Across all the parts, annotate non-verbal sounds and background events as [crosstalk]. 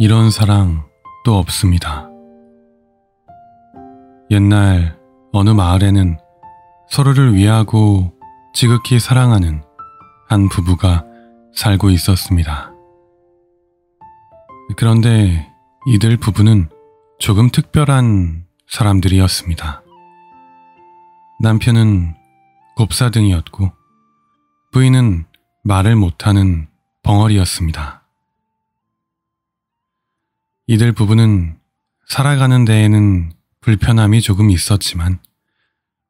이런 사랑 또 없습니다. 옛날 어느 마을에는 서로를 위하고 지극히 사랑하는 한 부부가 살고 있었습니다. 그런데 이들 부부는 조금 특별한 사람들이었습니다. 남편은 곱사등이었고 부인은 말을 못하는 벙어리였습니다. 이들 부부는 살아가는 데에는 불편함이 조금 있었지만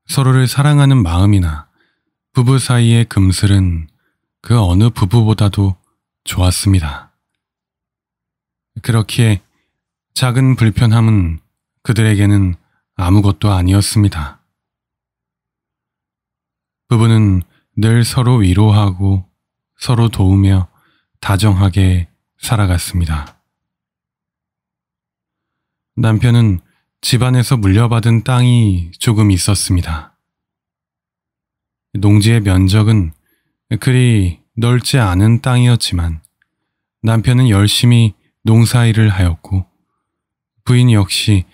서로를 사랑하는 마음이나 부부 사이의 금슬은 그 어느 부부보다도 좋았습니다. 그렇기에 작은 불편함은 그들에게는 아무것도 아니었습니다. 부부는 늘 서로 위로하고 서로 도우며 다정하게 살아갔습니다. 남편은 집안에서 물려받은 땅이 조금 있었습니다. 농지의 면적은 그리 넓지 않은 땅이었지만 남편은 열심히 농사일을 하였고 부인 역시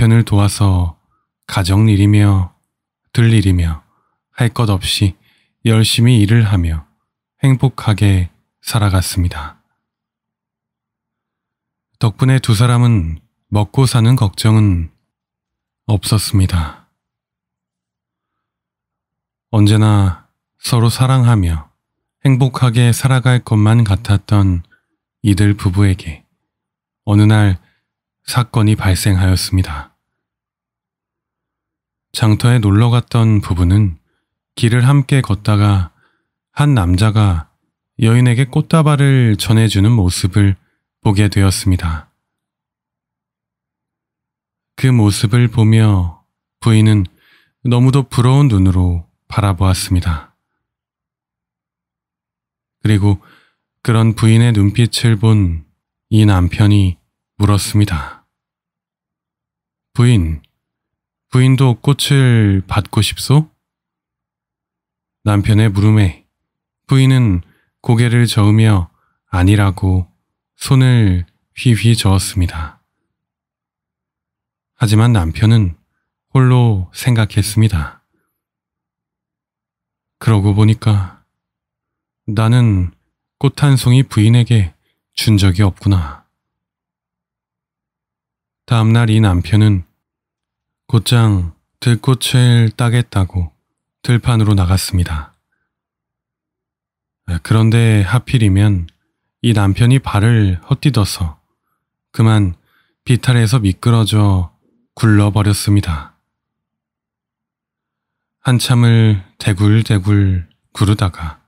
남편을 도와서 가정일이며 들일이며 할 것 없이 열심히 일을 하며 행복하게 살아갔습니다. 덕분에 두 사람은 먹고 사는 걱정은 없었습니다. 언제나 서로 사랑하며 행복하게 살아갈 것만 같았던 이들 부부에게 어느 날 사건이 발생하였습니다. 장터에 놀러 갔던 부부는 길을 함께 걷다가 한 남자가 여인에게 꽃다발을 전해주는 모습을 보게 되었습니다. 그 모습을 보며 부인은 너무도 부러운 눈으로 바라보았습니다. 그리고 그런 부인의 눈빛을 본 이 남편이 물었습니다. 부인, 부인도 꽃을 받고 싶소? 남편의 물음에 부인은 고개를 저으며 아니라고 손을 휘휘 저었습니다. 하지만 남편은 홀로 생각했습니다. 그러고 보니까 나는 꽃 한 송이 부인에게 준 적이 없구나. 다음날 이 남편은 곧장 들꽃을 따겠다고 들판으로 나갔습니다. 그런데 하필이면 이 남편이 발을 헛디뎌서 그만 비탈에서 미끄러져 굴러버렸습니다. 한참을 대굴대굴 구르다가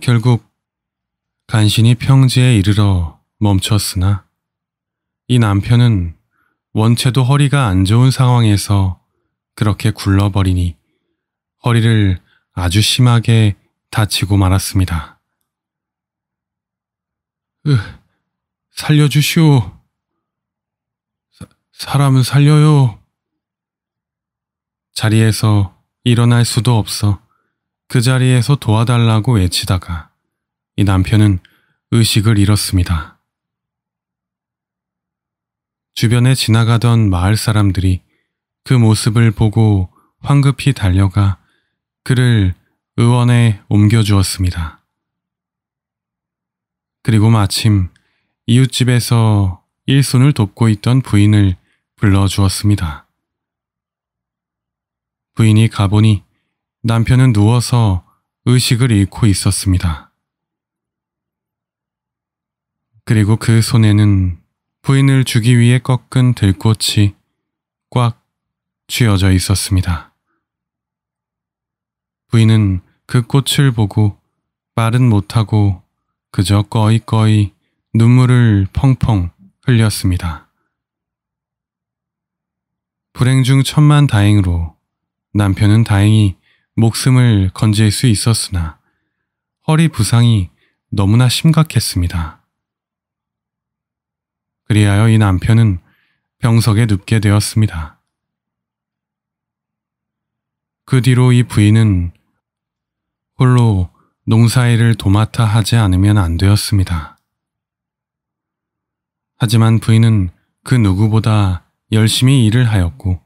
결국 간신히 평지에 이르러 멈췄으나 이 남편은 원체도 허리가 안 좋은 상황에서 그렇게 굴러버리니 허리를 아주 심하게 다치고 말았습니다. 으, 살려주시오. 사람을 살려요. 자리에서 일어날 수도 없어 그 자리에서 도와달라고 외치다가 이 남편은 의식을 잃었습니다. 주변에 지나가던 마을 사람들이 그 모습을 보고 황급히 달려가 그를 의원에 옮겨주었습니다. 그리고 마침 이웃집에서 일손을 돕고 있던 부인을 불러주었습니다. 부인이 가보니 남편은 누워서 의식을 잃고 있었습니다. 그리고 그 손에는 부인을 주기 위해 꺾은 들꽃이 꽉 쥐어져 있었습니다. 부인은 그 꽃을 보고 말은 못하고 그저 꺼이꺼이 눈물을 펑펑 흘렸습니다. 불행 중 천만 다행으로 남편은 다행히 목숨을 건질 수 있었으나 허리 부상이 너무나 심각했습니다. 그리하여 이 남편은 병석에 눕게 되었습니다. 그 뒤로 이 부인은 홀로 농사일을 도맡아 하지 않으면 안 되었습니다. 하지만 부인은 그 누구보다 열심히 일을 하였고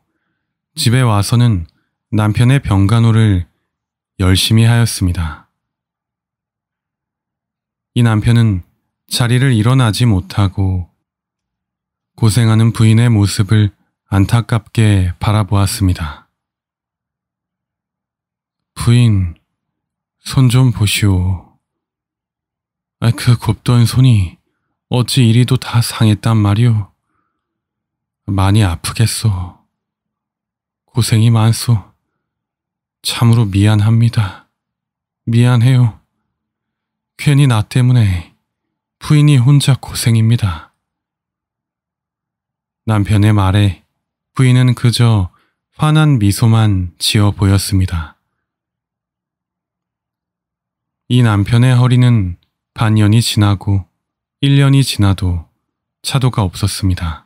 집에 와서는 남편의 병간호를 열심히 하였습니다. 이 남편은 자리를 일어나지 못하고 고생하는 부인의 모습을 안타깝게 바라보았습니다. 부인, 손 좀 보시오. 아, 그 곱던 손이 어찌 이리도 다 상했단 말이오. 많이 아프겠소. 고생이 많소. 참으로 미안합니다. 미안해요. 괜히 나 때문에 부인이 혼자 고생입니다. 남편의 말에 부인은 그저 환한 미소만 지어 보였습니다. 이 남편의 허리는 반년이 지나고 1년이 지나도 차도가 없었습니다.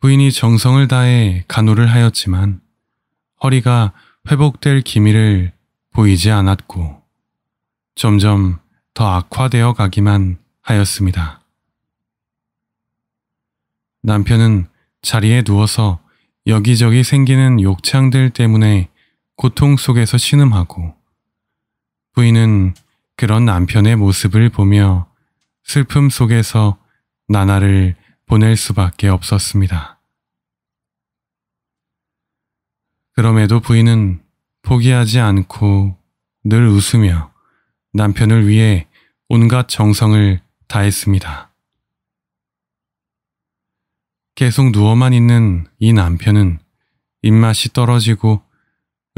부인이 정성을 다해 간호를 하였지만 허리가 회복될 기미를 보이지 않았고 점점 더 악화되어 가기만 하였습니다. 남편은 자리에 누워서 여기저기 생기는 욕창들 때문에 고통 속에서 신음하고 부인은 그런 남편의 모습을 보며 슬픔 속에서 나나를 보낼 수밖에 없었습니다. 그럼에도 부인은 포기하지 않고 늘 웃으며 남편을 위해 온갖 정성을 다했습니다. 계속 누워만 있는 이 남편은 입맛이 떨어지고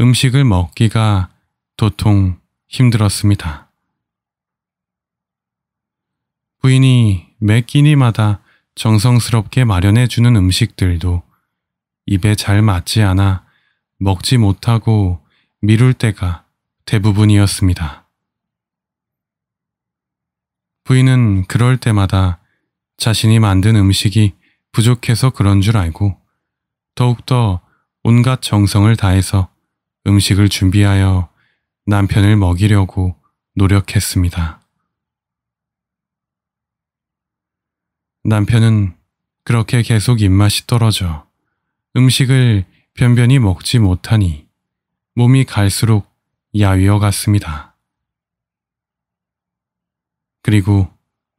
음식을 먹기가 도통 힘들었습니다. 부인이 매 끼니마다 정성스럽게 마련해 주는 음식들도 입에 잘 맞지 않아 먹지 못하고 미룰 때가 대부분이었습니다. 부인은 그럴 때마다 자신이 만든 음식이 부족해서 그런 줄 알고 더욱더 온갖 정성을 다해서 음식을 준비하여 남편을 먹이려고 노력했습니다. 남편은 그렇게 계속 입맛이 떨어져 음식을 변변히 먹지 못하니 몸이 갈수록 야위어 갔습니다. 그리고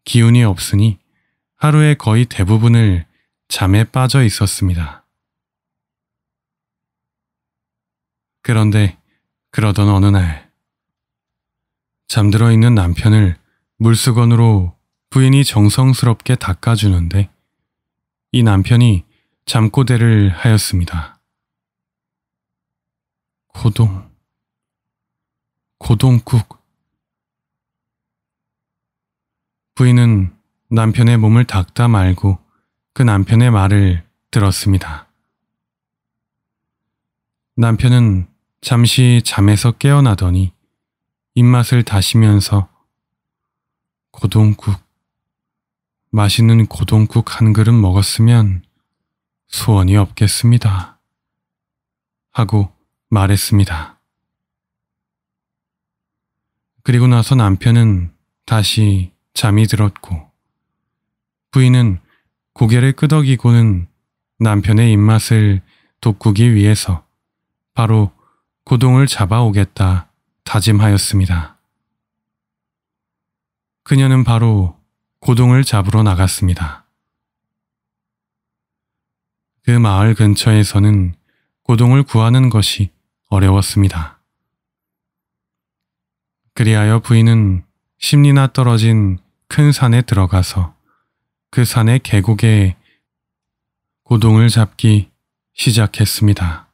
기운이 없으니 하루에 거의 대부분을 잠에 빠져 있었습니다. 그런데 그러던 어느 날 잠들어 있는 남편을 물수건으로 부인이 정성스럽게 닦아주는데 이 남편이 잠꼬대를 하였습니다. 고동, 고동국. 부인은 남편의 몸을 닦다 말고 그 남편의 말을 들었습니다. 남편은 잠시 잠에서 깨어나더니 입맛을 다시면서 고동국, 맛있는 고동국 한 그릇 먹었으면 소원이 없겠습니다. 하고 말했습니다. 그리고 나서 남편은 다시 잠이 들었고 부인은 고개를 끄덕이고는 남편의 입맛을 돋구기 위해서 바로 고동을 잡아오겠다 다짐하였습니다. 그녀는 바로 고동을 잡으러 나갔습니다. 그 마을 근처에서는 고동을 구하는 것이 어려웠습니다. 그리하여 부인은 십리나 떨어진 큰 산에 들어가서 그 산의 계곡에 고동을 잡기 시작했습니다.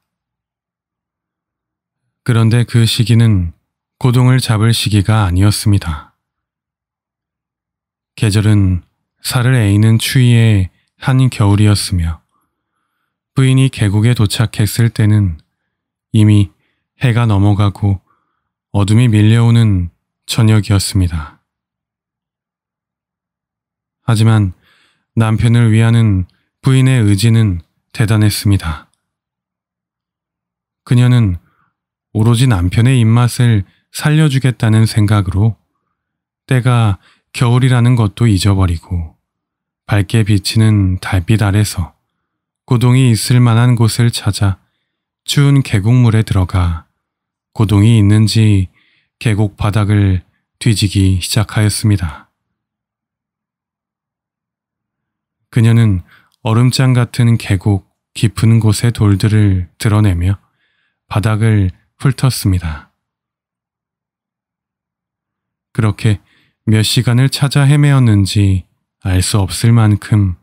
그런데 그 시기는 고동을 잡을 시기가 아니었습니다. 계절은 살을 에이는추위에한 겨울이었으며 부인이 계곡에 도착했을 때는 이미 해가 넘어가고 어둠이 밀려오는 저녁이었습니다. 하지만 남편을 위하는 부인의 의지는 대단했습니다. 그녀는 오로지 남편의 입맛을 살려주겠다는 생각으로 때가 겨울이라는 것도 잊어버리고 밝게 비치는 달빛 아래서 고동이 있을 만한 곳을 찾아 추운 계곡물에 들어가 고동이 있는지 계곡 바닥을 뒤지기 시작하였습니다. 그녀는 얼음장 같은 계곡 깊은 곳의 돌들을 드러내며 바닥을 훑었습니다. 그렇게 몇 시간을 찾아 헤매었는지 알 수 없을 만큼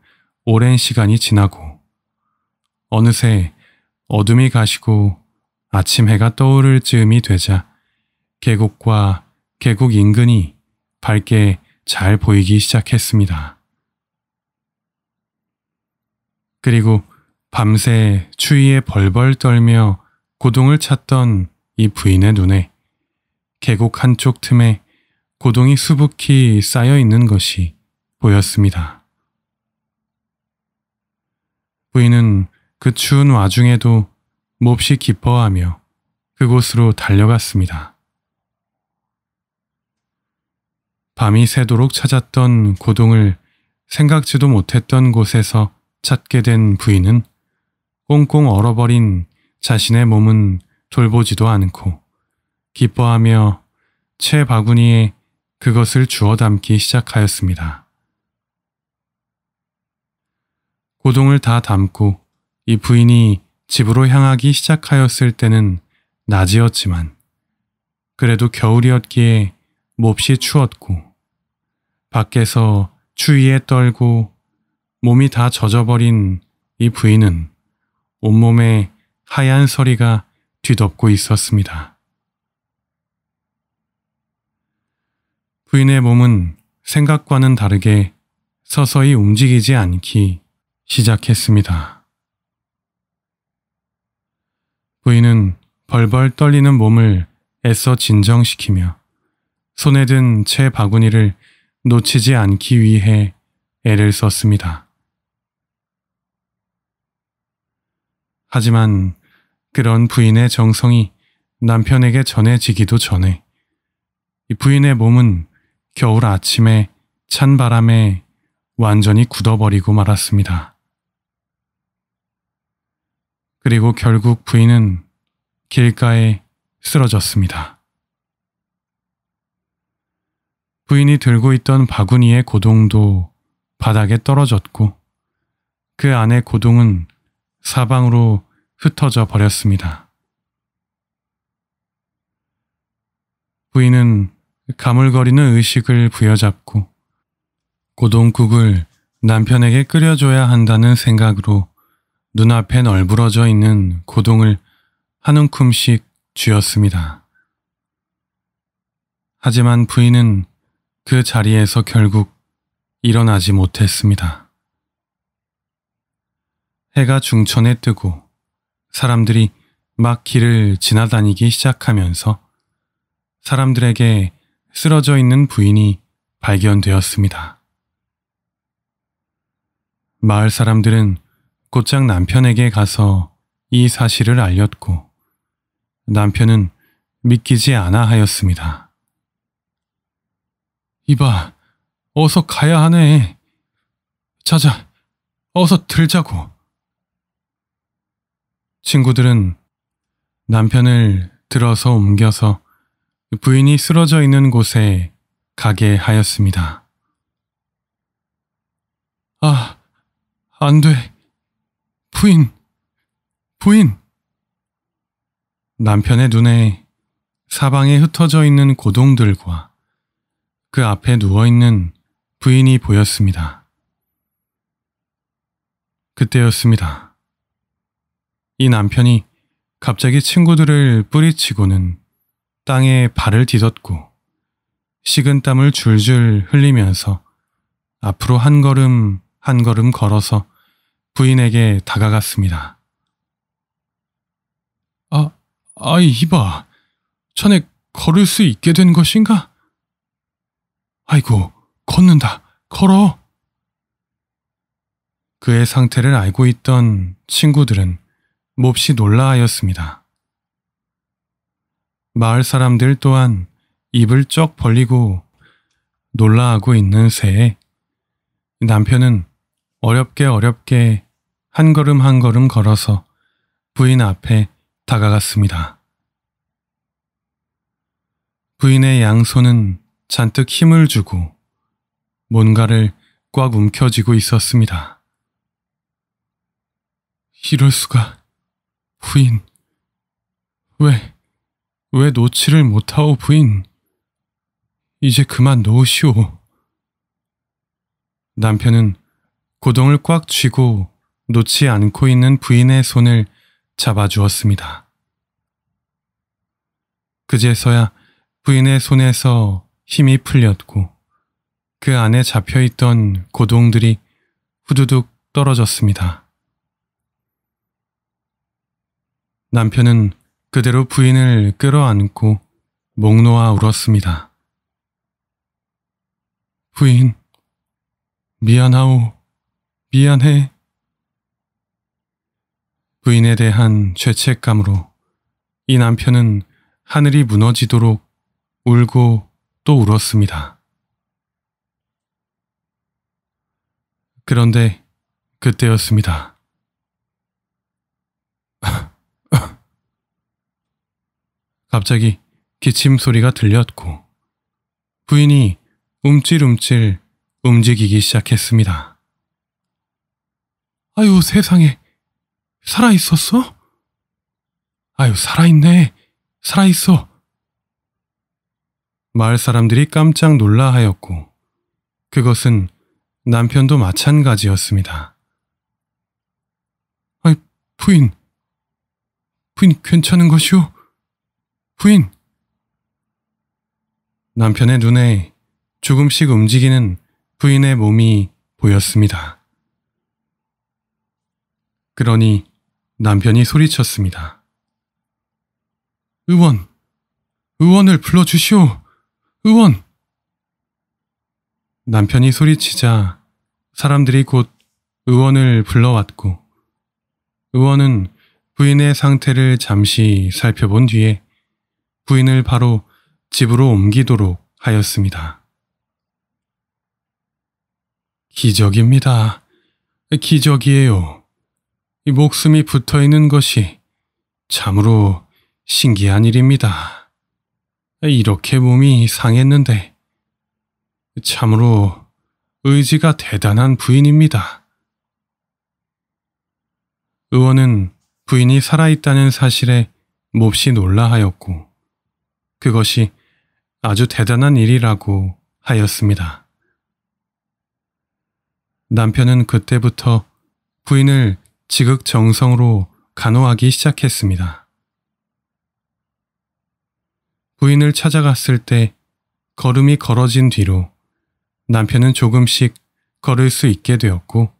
오랜 시간이 지나고 어느새 어둠이 가시고 아침 해가 떠오를 즈음이 되자 계곡과 계곡 인근이 밝게 잘 보이기 시작했습니다. 그리고 밤새 추위에 벌벌 떨며 고동을 찾던 이 부인의 눈에 계곡 한쪽 틈에 고동이 수북히 쌓여 있는 것이 보였습니다. 부인은 그 추운 와중에도 몹시 기뻐하며 그곳으로 달려갔습니다. 밤이 새도록 찾았던 고동을 생각지도 못했던 곳에서 찾게 된 부인은 꽁꽁 얼어버린 자신의 몸은 돌보지도 않고 기뻐하며 채 바구니에 그것을 주워 담기 시작하였습니다. 고동을 다 담고 이 부인이 집으로 향하기 시작하였을 때는 낮이었지만 그래도 겨울이었기에 몹시 추웠고 밖에서 추위에 떨고 몸이 다 젖어버린 이 부인은 온몸에 하얀 서리가 뒤덮고 있었습니다. 부인의 몸은 생각과는 다르게 서서히 움직이지 않기 시작했습니다. 부인은 벌벌 떨리는 몸을 애써 진정시키며 손에 든 채 바구니를 놓치지 않기 위해 애를 썼습니다. 하지만 그런 부인의 정성이 남편에게 전해지기도 전에 부인의 몸은 겨울 아침에 찬 바람에 완전히 굳어버리고 말았습니다. 그리고 결국 부인은 길가에 쓰러졌습니다. 부인이 들고 있던 바구니의 고동도 바닥에 떨어졌고 그 안에 고동은 사방으로 흩어져 버렸습니다. 부인은 가물거리는 의식을 부여잡고 고동국을 남편에게 끓여줘야 한다는 생각으로 눈앞에 널브러져 있는 고동을 한 움큼씩 쥐었습니다. 하지만 부인은 그 자리에서 결국 일어나지 못했습니다. 해가 중천에 뜨고 사람들이 막 길을 지나다니기 시작하면서 사람들에게 쓰러져 있는 부인이 발견되었습니다. 마을 사람들은 곧장 남편에게 가서 이 사실을 알렸고 남편은 믿기지 않아 하였습니다. 이봐, 어서 가야 하네. 자자, 어서 들자고. 친구들은 남편을 들어서 옮겨서 부인이 쓰러져 있는 곳에 가게 하였습니다. 아, 안 돼. 부인, 부인. 남편의 눈에 사방에 흩어져 있는 고동들과 그 앞에 누워있는 부인이 보였습니다. 그때였습니다. 이 남편이 갑자기 친구들을 뿌리치고는 땅에 발을 디뎠고 식은 땀을 줄줄 흘리면서 앞으로 한 걸음 한 걸음 걸어서 부인에게 다가갔습니다. 아, 아이, 이봐. 전에 걸을 수 있게 된 것인가? 아이고, 걷는다. 걸어. 그의 상태를 알고 있던 친구들은 몹시 놀라하였습니다. 마을 사람들 또한 입을 쩍 벌리고 놀라하고 있는 새에 남편은 어렵게 어렵게 한 걸음 한 걸음 걸어서 부인 앞에 다가갔습니다. 부인의 양손은 잔뜩 힘을 주고 뭔가를 꽉 움켜쥐고 있었습니다. 이럴 수가. 부인. 왜? 왜 놓지를 못하오 부인? 이제 그만 놓으시오. 남편은 고동을 꽉 쥐고 놓지 않고 있는 부인의 손을 잡아주었습니다. 그제서야 부인의 손에서 힘이 풀렸고 그 안에 잡혀있던 고동들이 후두둑 떨어졌습니다. 남편은 그대로 부인을 끌어안고 목 놓아 울었습니다. 부인, 미안하오, 미안해. 부인에 대한 죄책감으로 이 남편은 하늘이 무너지도록 울고 또 울었습니다. 그런데 그때였습니다. 갑자기 기침 소리가 들렸고 부인이 움찔움찔 움직이기 시작했습니다. 아유 세상에 살아있었어? 아유 살아있네 살아있어 마을 사람들이 깜짝 놀라 하였고 그것은 남편도 마찬가지였습니다. 아이 부인 부인 괜찮은 것이오? 부인 남편의 눈에 조금씩 움직이는 부인의 몸이 보였습니다. 그러니 남편이 소리쳤습니다. 의원! 의원을 불러주시오! 의원! 남편이 소리치자 사람들이 곧 의원을 불러왔고 의원은 부인의 상태를 잠시 살펴본 뒤에 부인을 바로 집으로 옮기도록 하였습니다. 기적입니다. 기적이에요. 이 목숨이 붙어 있는 것이 참으로 신기한 일입니다. 이렇게 몸이 상했는데 참으로 의지가 대단한 부인입니다. 의원은 부인이 살아있다는 사실에 몹시 놀라하였고 그것이 아주 대단한 일이라고 하였습니다. 남편은 그때부터 부인을 지극정성으로 간호하기 시작했습니다. 부인을 찾아갔을 때 걸음이 걸어진 뒤로 남편은 조금씩 걸을 수 있게 되었고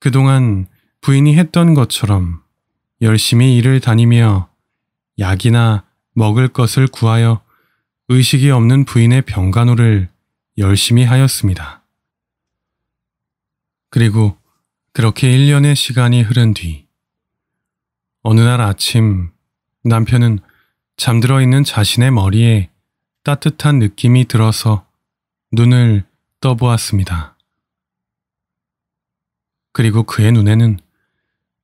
그동안 부인이 했던 것처럼 열심히 일을 다니며 약이나 먹을 것을 구하여 의식이 없는 부인의 병간호를 열심히 하였습니다. 그리고 그렇게 1년의 시간이 흐른 뒤 어느 날 아침 남편은 잠들어 있는 자신의 머리에 따뜻한 느낌이 들어서 눈을 떠보았습니다. 그리고 그의 눈에는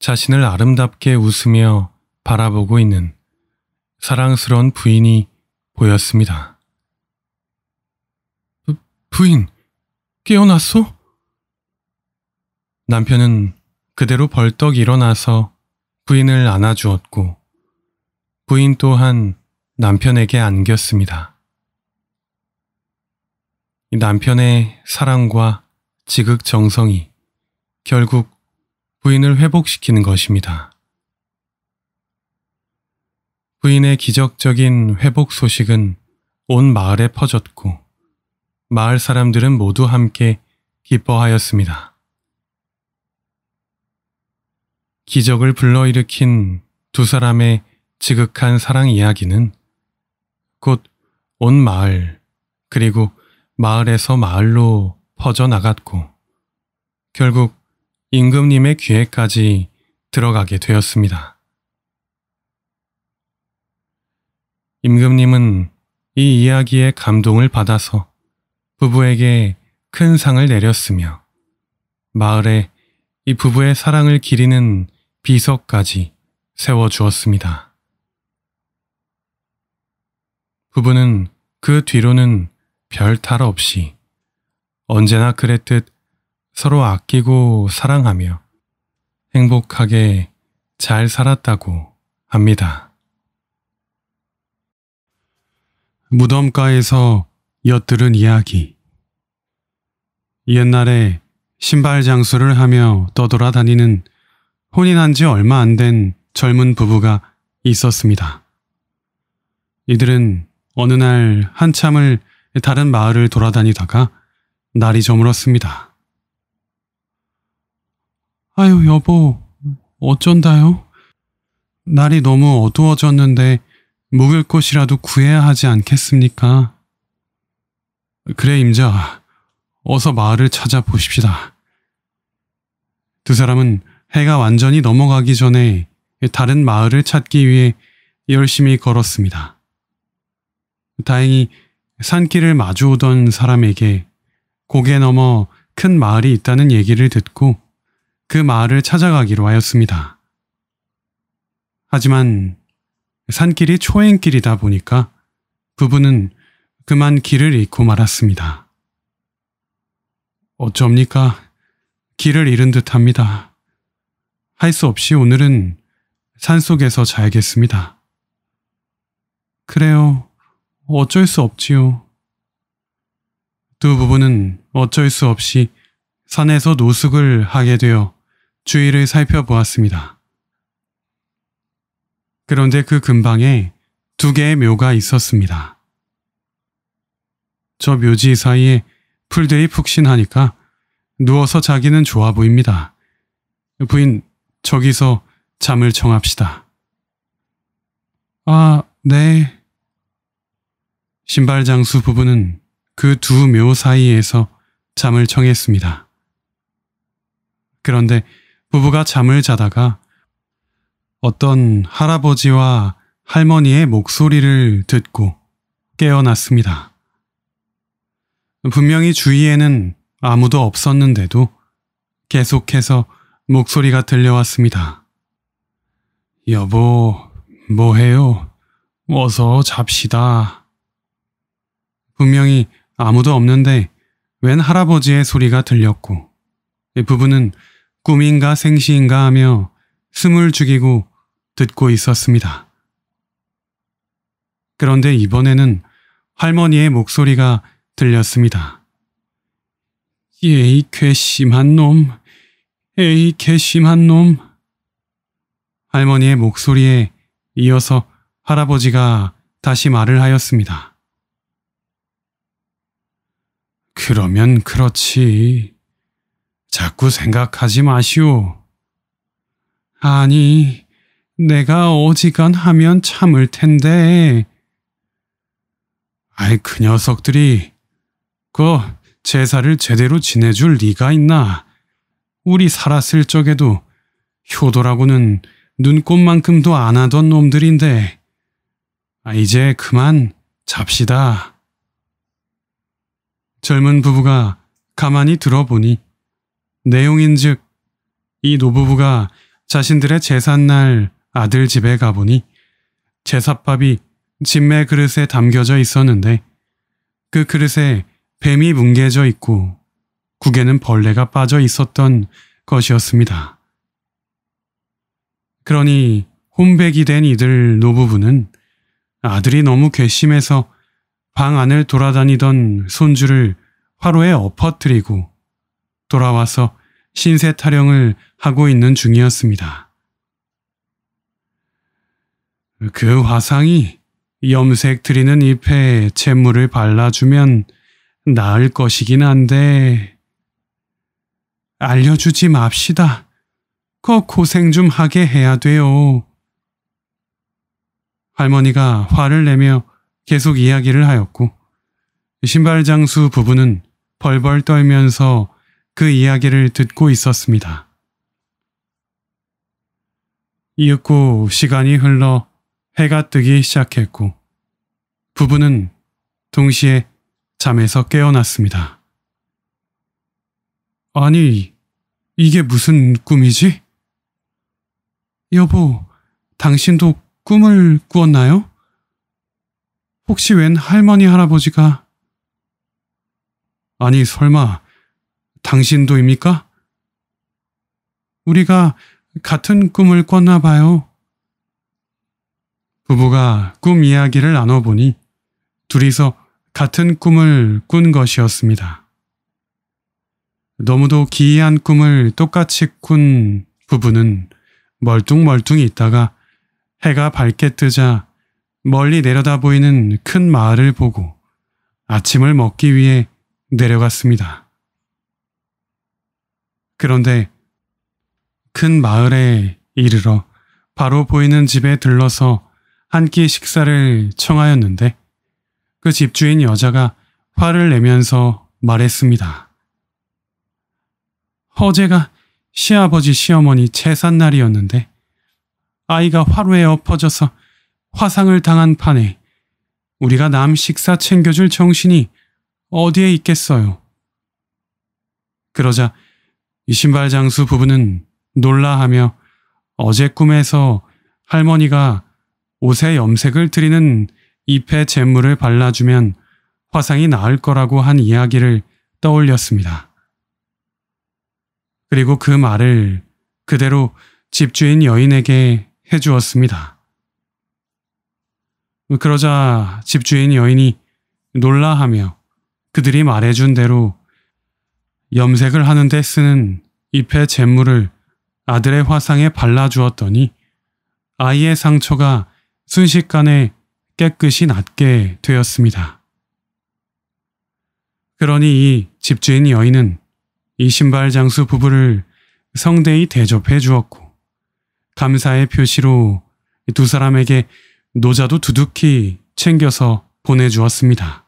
자신을 아름답게 웃으며 바라보고 있는 사랑스러운 부인이 보였습니다. 부, 부인, 깨어났소? 남편은 그대로 벌떡 일어나서 부인을 안아주었고 부인 또한 남편에게 안겼습니다. 남편의 사랑과 지극정성이 결국 부인을 회복시키는 것입니다. 부인의 기적적인 회복 소식은 온 마을에 퍼졌고 마을 사람들은 모두 함께 기뻐하였습니다. 기적을 불러일으킨 두 사람의 지극한 사랑 이야기는 곧 온 마을 그리고 마을에서 마을로 퍼져나갔고 결국 임금님의 귀에까지 들어가게 되었습니다. 임금님은 이 이야기에 감동을 받아서 부부에게 큰 상을 내렸으며 마을에 이 부부의 사랑을 기리는 비석까지 세워주었습니다. 부부는 그 뒤로는 별 탈 없이 언제나 그랬듯 서로 아끼고 사랑하며 행복하게 잘 살았다고 합니다. 무덤가에서 엿들은 이야기 옛날에 신발 장수를 하며 떠돌아다니는 혼인한 지 얼마 안 된 젊은 부부가 있었습니다. 이들은 어느 날 한참을 다른 마을을 돌아다니다가 날이 저물었습니다. 아유 여보 어쩐다요? 날이 너무 어두워졌는데 묵을 곳이라도 구해야 하지 않겠습니까? 그래 임자, 어서 마을을 찾아보십시다. 두 사람은 해가 완전히 넘어가기 전에 다른 마을을 찾기 위해 열심히 걸었습니다. 다행히 산길을 마주오던 사람에게 고개 넘어 큰 마을이 있다는 얘기를 듣고 그 마을을 찾아가기로 하였습니다. 하지만 산길이 초행길이다 보니까 부부는 그만 길을 잃고 말았습니다. 어쩝니까? 길을 잃은 듯 합니다. 할 수 없이 오늘은 산속에서 자야겠습니다. 그래요. 어쩔 수 없지요. 두 부부는 어쩔 수 없이 산에서 노숙을 하게 되어 주위를 살펴보았습니다. 그런데 그 근방에 두 개의 묘가 있었습니다. 저 묘지 사이에 풀들이 푹신하니까 누워서 자기는 좋아 보입니다. 부인, 저기서 잠을 청합시다. 아, 네. 신발 장수 부부는 그 두 묘 사이에서 잠을 청했습니다. 그런데 부부가 잠을 자다가 어떤 할아버지와 할머니의 목소리를 듣고 깨어났습니다. 분명히 주위에는 아무도 없었는데도 계속해서 목소리가 들려왔습니다. 여보, 뭐해요? 어서 잡시다. 분명히 아무도 없는데 웬 할아버지의 소리가 들렸고 부부는 꿈인가 생시인가 하며 숨을 죽이고 듣고 있었습니다. 그런데 이번에는 할머니의 목소리가 들렸습니다. 에이 괘씸한 놈, 에이 괘씸한 놈. 할머니의 목소리에 이어서 할아버지가 다시 말을 하였습니다. 그러면 그렇지. 자꾸 생각하지 마시오. 아니, 내가 어지간하면 참을 텐데. 아이 그 녀석들이 그 제사를 제대로 지내줄 리가 있나. 우리 살았을 적에도 효도라고는 눈꽃만큼도 안 하던 놈들인데 아, 이제 그만 잡시다. 젊은 부부가 가만히 들어보니 내용인즉 이 노부부가 자신들의 재산날 아들 집에 가보니 제사밥이 진매 그릇에 담겨져 있었는데 그 그릇에 뱀이 뭉개져 있고 국에는 벌레가 빠져 있었던 것이었습니다. 그러니 혼백이 된 이들 노부부는 아들이 너무 괘씸해서 방 안을 돌아다니던 손주를 화로에 엎어뜨리고 돌아와서 신세 타령을 하고 있는 중이었습니다. 그 화상이 염색 드리는 잎에 잿물을 발라주면 나을 것이긴 한데 알려주지 맙시다. 거 고생 좀 하게 해야 돼요. 할머니가 화를 내며 계속 이야기를 하였고 신발 장수 부부는 벌벌 떨면서 그 이야기를 듣고 있었습니다. 이윽고 시간이 흘러 해가 뜨기 시작했고 부부는 동시에 잠에서 깨어났습니다. 아니, 이게 무슨 꿈이지? 여보, 당신도 꿈을 꾸었나요? 혹시 웬 할머니 할아버지가? 아니, 설마, 당신도입니까? 우리가 같은 꿈을 꿨나 봐요. 부부가 꿈 이야기를 나눠보니 둘이서 같은 꿈을 꾼 것이었습니다. 너무도 기이한 꿈을 똑같이 꾼 부부는 멀뚱멀뚱 있다가 해가 밝게 뜨자 멀리 내려다 보이는 큰 마을을 보고 아침을 먹기 위해 내려갔습니다. 그런데 큰 마을에 이르러 바로 보이는 집에 들러서 한끼 식사를 청하였는데 그 집주인 여자가 화를 내면서 말했습니다. 어제가 시아버지 시어머니 재산날이었는데 아이가 화로에 엎어져서 화상을 당한 판에 우리가 남 식사 챙겨줄 정신이 어디에 있겠어요. 그러자 이신발 장수 부부는 놀라하며 어제 꿈에서 할머니가 옷에 염색을 드리는 잎에 잿물을 발라주면 화상이 나을 거라고 한 이야기를 떠올렸습니다. 그리고 그 말을 그대로 집주인 여인에게 해주었습니다. 그러자 집주인 여인이 놀라하며 그들이 말해준 대로 염색을 하는데 쓰는 잎의 잿물을 아들의 화상에 발라주었더니 아이의 상처가 순식간에 깨끗이 낫게 되었습니다. 그러니 이 집주인 여인은 이 신발 장수 부부를 성대히 대접해 주었고 감사의 표시로 두 사람에게 노자도 두둑히 챙겨서 보내주었습니다.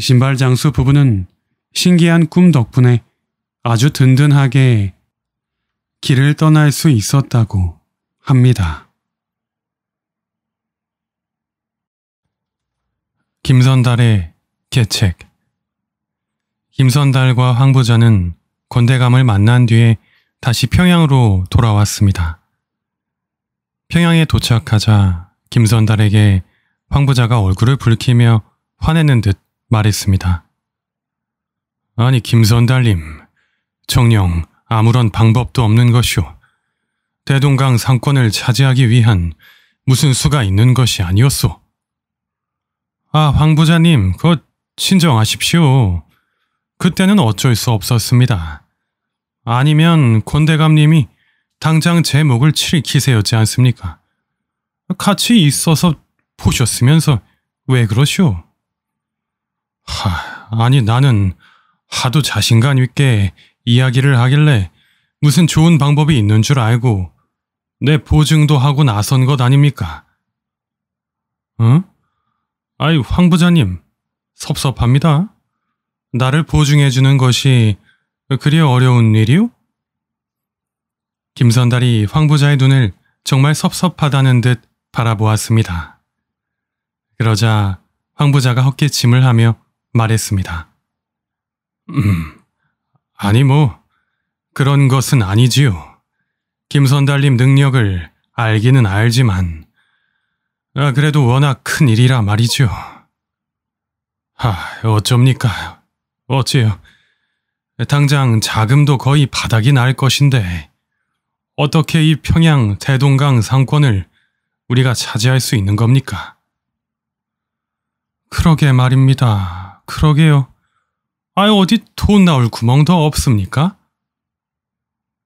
신발 장수 부부는 신기한 꿈 덕분에 아주 든든하게 길을 떠날 수 있었다고 합니다. 김선달의 계책 김선달과 황 부자는 권대감을 만난 뒤에 다시 평양으로 돌아왔습니다. 평양에 도착하자 김선달에게 황 부자가 얼굴을 붉히며 화내는 듯 말했습니다. 아니 김선달님, 정녕 아무런 방법도 없는 것이오. 대동강 상권을 차지하기 위한 무슨 수가 있는 것이 아니었소. 아, 황 부자님, 그 진정하십시오. 그때는 어쩔 수 없었습니다. 아니면 권대감님이 당장 제 목을 칠 기세였지 않습니까? 같이 있어서 보셨으면서 왜 그러시오? 하, 아니 나는 하도 자신감 있게 이야기를 하길래 무슨 좋은 방법이 있는 줄 알고 내 보증도 하고 나선 것 아닙니까? 응? 아이, 황 부자님. 섭섭합니다. 나를 보증해주는 것이 그리 어려운 일이요? 김선달이 황 부자의 눈을 정말 섭섭하다는 듯 바라보았습니다. 그러자 황 부자가 헛기침을 하며 말했습니다. 음, 아니 뭐 그런 것은 아니지요. 김선달님 능력을 알기는 알지만 아, 그래도 워낙 큰 일이라 말이죠. 하, 어쩝니까? 어찌요? 당장 자금도 거의 바닥이 날 것인데 어떻게 이 평양 대동강 상권을 우리가 차지할 수 있는 겁니까? 그러게 말입니다. 그러게요. 아유 어디 돈 나올 구멍도 없습니까?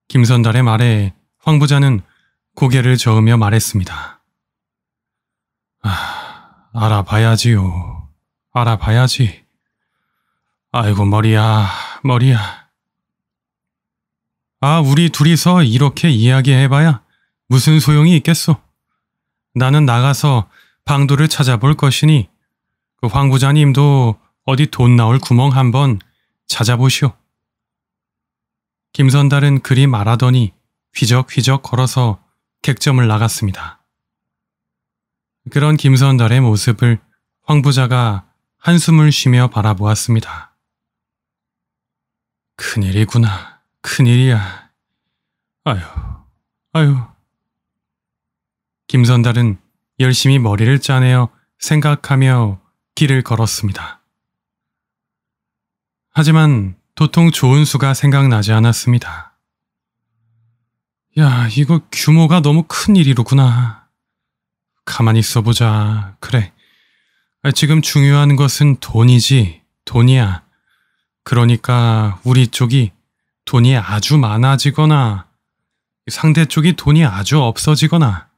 김선달의 말에 황 부자는 고개를 저으며 말했습니다. 아, 알아봐야지요. 알아봐야지. 아이고 머리야, 머리야. 아, 우리 둘이서 이렇게 이야기해봐야 무슨 소용이 있겠소. 나는 나가서 방도를 찾아볼 것이니 그 황부자님도 어디 돈 나올 구멍 한번 찾아보시오. 김선달은 그리 말하더니 휘적휘적 걸어서 객점을 나갔습니다. 그런 김선달의 모습을 황 부자가 한숨을 쉬며 바라보았습니다. 큰일이구나. 큰일이야. 아유, 아유. 김선달은 열심히 머리를 짜내어 생각하며 길을 걸었습니다. 하지만 도통 좋은 수가 생각나지 않았습니다. 야, 이거 규모가 너무 큰 일이로구나. 가만히 있어보자. 그래. 지금 중요한 것은 돈이지. 돈이야. 그러니까 우리 쪽이 돈이 아주 많아지거나 상대 쪽이 돈이 아주 없어지거나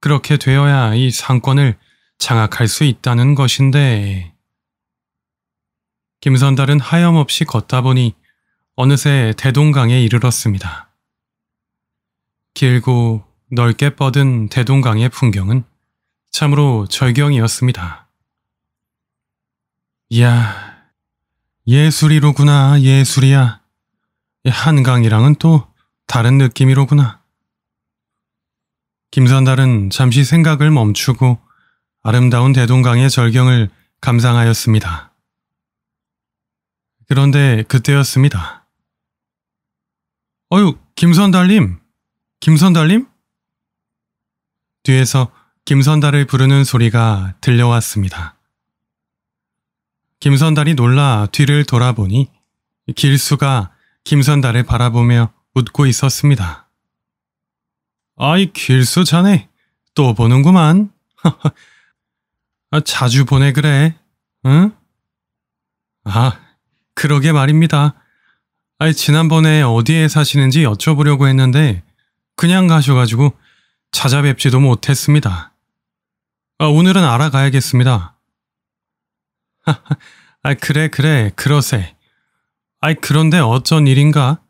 그렇게 되어야 이 상권을 장악할 수 있다는 것인데 김선달은 하염없이 걷다 보니 어느새 대동강에 이르렀습니다. 길고 넓게 뻗은 대동강의 풍경은 참으로 절경이었습니다. 이야, 예술이로구나, 예술이야. 한강이랑은 또 다른 느낌이로구나. 김선달은 잠시 생각을 멈추고 아름다운 대동강의 절경을 감상하였습니다. 그런데 그때였습니다. 어휴 김선달님? 김선달님? 뒤에서 김선달을 부르는 소리가 들려왔습니다. 김선달이 놀라 뒤를 돌아보니 길수가 김선달을 바라보며 웃고 있었습니다. 아이 길수 자네 또 보는구만. [laughs] 아, 자주 보내 그래. 응? 아 그러게 말입니다. 아이 지난번에 어디에 사시는지 여쭤보려고 했는데 그냥 가셔가지고 찾아뵙지도 못했습니다. 아, 오늘은 알아가야겠습니다. [laughs] 아, 그래 그래 그러세. 아이 그런데 어쩐 일인가?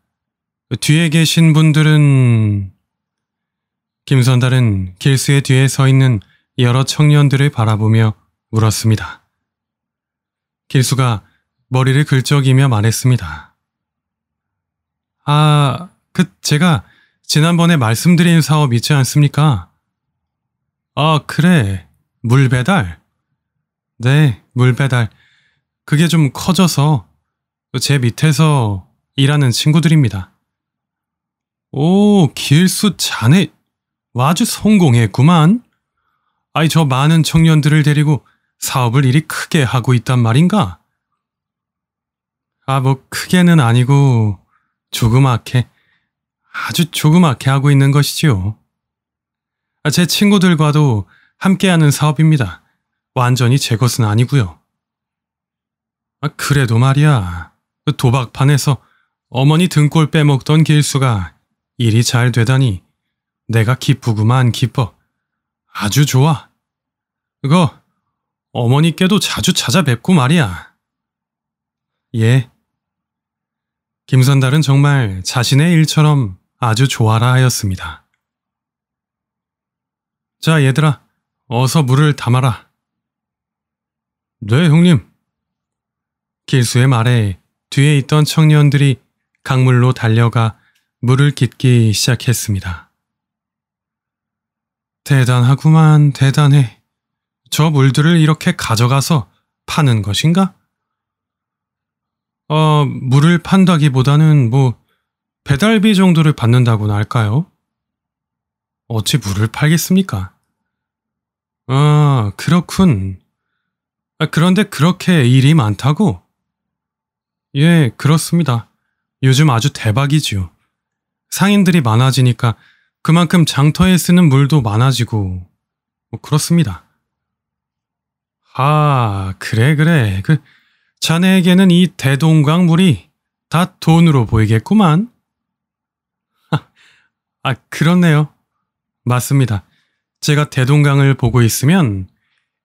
뒤에 계신 분들은... 김선달은 길수의 뒤에 서 있는 여러 청년들을 바라보며 울었습니다. 길수가 머리를 긁적이며 말했습니다. 아, 그 제가 지난번에 말씀드린 사업 있지 않습니까? 아, 그래. 물 배달? 네, 물 배달. 그게 좀 커져서 제 밑에서 일하는 친구들입니다. 오, 길수 자네 아주 성공했구만. 아이, 저 많은 청년들을 데리고 사업을 일이 크게 하고 있단 말인가? 아, 뭐 크게는 아니고 조그맣게 아주 조그맣게 하고 있는 것이지요. 아, 제 친구들과도 함께하는 사업입니다. 완전히 제 것은 아니고요. 아, 그래도 말이야. 그 도박판에서 어머니 등골 빼먹던 길수가 일이 잘 되다니 내가 기쁘구만 기뻐. 아주 좋아. 그거 어머니께도 자주 찾아뵙고 말이야. 예. 김선달은 정말 자신의 일처럼 아주 좋아라 하였습니다. 자, 얘들아, 어서 물을 담아라. 네, 형님. 길수의 말에 뒤에 있던 청년들이 강물로 달려가 물을 깃기 시작했습니다. 대단하구만, 대단해. 저 물들을 이렇게 가져가서 파는 것인가? 어, 물을 판다기보다는 뭐 배달비 정도를 받는다고나 할까요? 어찌 물을 팔겠습니까? 아, 그렇군. 아, 그런데 그렇게 일이 많다고? 예, 그렇습니다. 요즘 아주 대박이지요. 상인들이 많아지니까 그만큼 장터에 쓰는 물도 많아지고 뭐 그렇습니다. 아, 그래 그래. 그 자네에게는 이 대동강 물이 다 돈으로 보이겠구만. 아, 그렇네요. 맞습니다. 제가 대동강을 보고 있으면